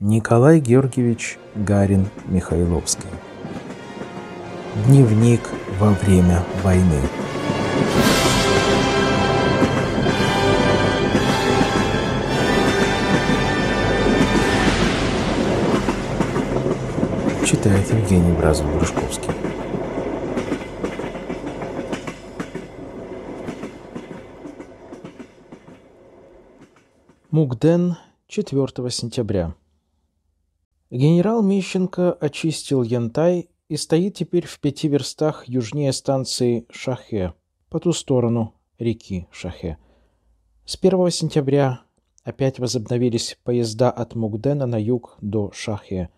Николай Георгиевич Гарин Михайловский. Дневник во время войны. Читает Евгений Бразов-Грушковский. Мукден, 4 сентября. Генерал Мищенко очистил Янтай и стоит теперь в пяти верстах южнее станции Шахе, по ту сторону реки Шахе. С 1 сентября опять возобновились поезда от Мугдена на юг до Шахе.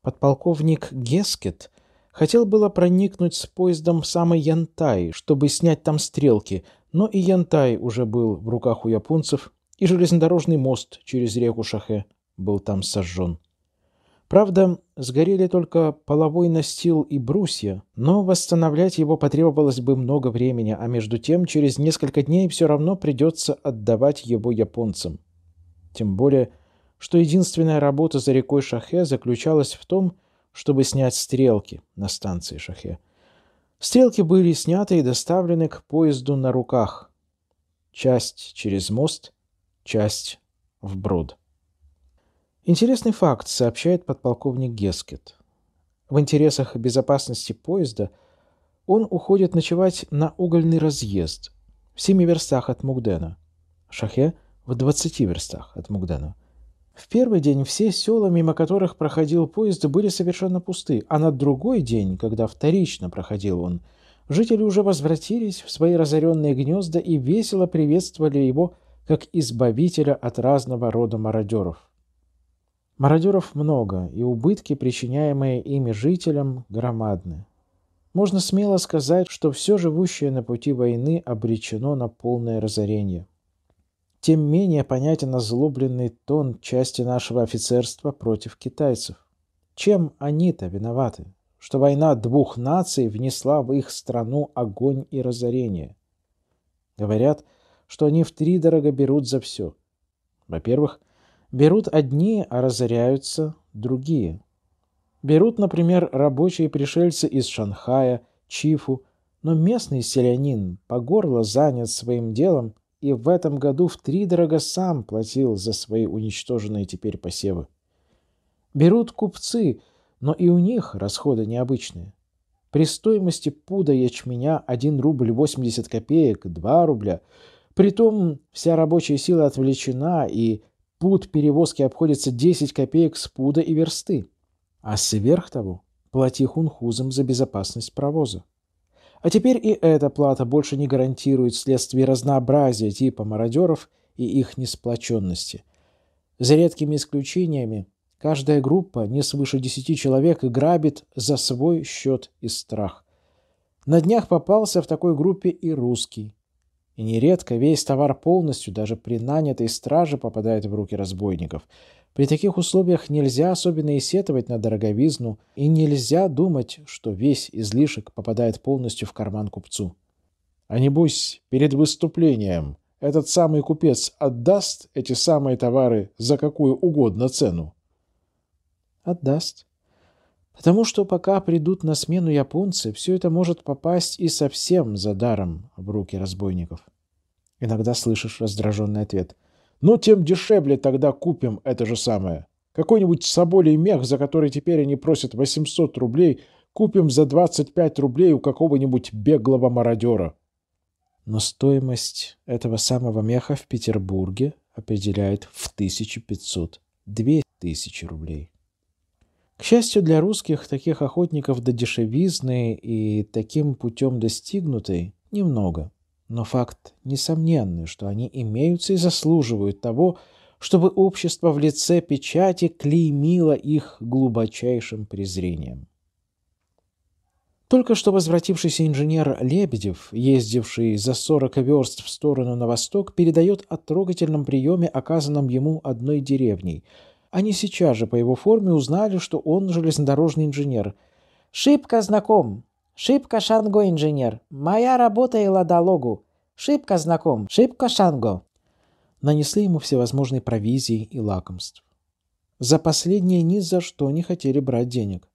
Подполковник Гескет хотел было проникнуть с поездом в самый Янтай, чтобы снять там стрелки, но и Янтай уже был в руках у японцев, и железнодорожный мост через реку Шахе был там сожжен. Правда, сгорели только половой настил и брусья, но восстановлять его потребовалось бы много времени, а между тем через несколько дней все равно придется отдавать его японцам. Тем более, что единственная работа за рекой Шахе заключалась в том, чтобы снять стрелки на станции Шахе. Стрелки были сняты и доставлены к поезду на руках. Часть через мост, часть вброд. Интересный факт сообщает подполковник Гескет. В интересах безопасности поезда он уходит ночевать на угольный разъезд в семи верстах от Мугдена, Шахе в 20 верстах от Мугдена. В первый день все села, мимо которых проходил поезд, были совершенно пусты, а на другой день, когда вторично проходил он, жители уже возвратились в свои разоренные гнезда и весело приветствовали его как избавителя от разного рода мародеров. Мародеров много, и убытки, причиняемые ими жителям, громадны. Можно смело сказать, что все живущее на пути войны обречено на полное разорение. Тем менее понятен озлобленный тон части нашего офицерства против китайцев. Чем они-то виноваты, что война двух наций внесла в их страну огонь и разорение? Говорят, что они втридорого берут за все. Во-первых, Берут одни, а разоряются другие. Берут, например, рабочие пришельцы из Шанхая, Чифу, но местный селянин по горло занят своим делом и в этом году в три втридорого сам платил за свои уничтоженные теперь посевы. Берут купцы, но и у них расходы необычные. При стоимости пуда ячменя 1 рубль 80 копеек, 2 рубля. Притом вся рабочая сила отвлечена и пуд перевозки обходится 10 копеек с пуда и версты. А сверх того плати хунхузам за безопасность провоза. А теперь и эта плата больше не гарантирует вследствие разнообразия типа мародеров и их несплоченности. За редкими исключениями, каждая группа не свыше 10 человек грабит за свой счет и страх. На днях попался в такой группе и русский. И нередко весь товар полностью, даже при нанятой страже, попадает в руки разбойников. При таких условиях нельзя особенно и сетовать на дороговизну, и нельзя думать, что весь излишек попадает полностью в карман купцу. А небось, перед выступлением этот самый купец отдаст эти самые товары за какую угодно цену? Отдаст, Потому что пока придут на смену японцы, все это может попасть и совсем за даром в руки разбойников. Иногда слышишь раздраженный ответ. «Ну, тем дешевле тогда купим это же самое. Какой-нибудь соболей мех, за который теперь они просят 800 рублей, купим за 25 рублей у какого-нибудь беглого мародера». Но стоимость этого самого меха в Петербурге определяет в 1500-2000 рублей. К счастью для русских, таких охотников до дешевизны и таким путем достигнутой немного. Но факт несомненный, что они имеются и заслуживают того, чтобы общество в лице печати клеймило их глубочайшим презрением. Только что возвратившийся инженер Лебедев, ездивший за 40 верст в сторону на восток, передает о трогательном приеме, оказанном ему одной деревней – они сейчас же по его форме узнали, что он железнодорожный инженер. «Шибко знаком! Шибко Шанго инженер! Моя работа и ладологу! Шибко знаком! Шибко Шанго!» Нанесли ему всевозможные провизии и лакомств. За последние ни за что не хотели брать денег.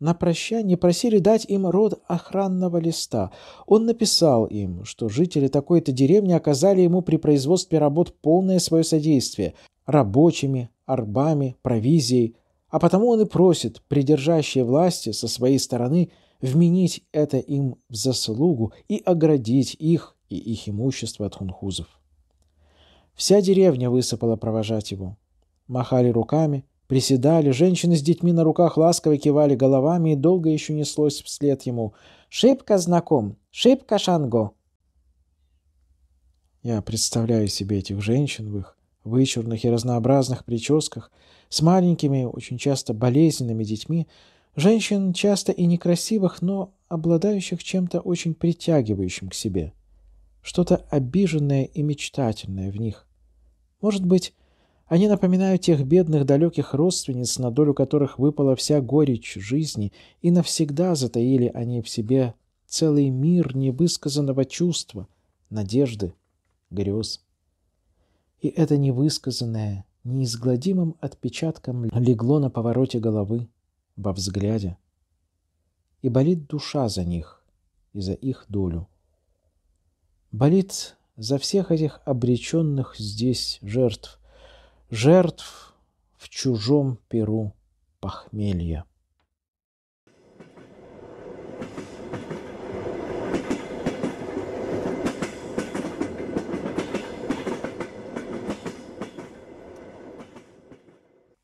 На прощание просили дать им род охранного листа. Он написал им, что жители такой-то деревни оказали ему при производстве работ полное свое содействие, рабочими, арбами, провизией, а потому он и просит придержащие власти со своей стороны вменить это им в заслугу и оградить их и их имущество от хунхузов. Вся деревня высыпала провожать его. Махали руками, приседали, женщины с детьми на руках ласково кивали головами и долго еще неслось вслед ему «Шибко знаком! Шибко шанго!» Я представляю себе этих женщин в их вычурных и разнообразных прическах, с маленькими, очень часто болезненными детьми, женщин часто и некрасивых, но обладающих чем-то очень притягивающим к себе. Что-то обиженное и мечтательное в них. Может быть, они напоминают тех бедных далеких родственниц, на долю которых выпала вся горечь жизни, и навсегда затаили они в себе целый мир невысказанного чувства, надежды, грез и это невысказанное неизгладимым отпечатком легло на повороте головы, во взгляде. И болит душа за них и за их долю. Болит за всех этих обреченных здесь жертв, жертв в чужом перу похмелья.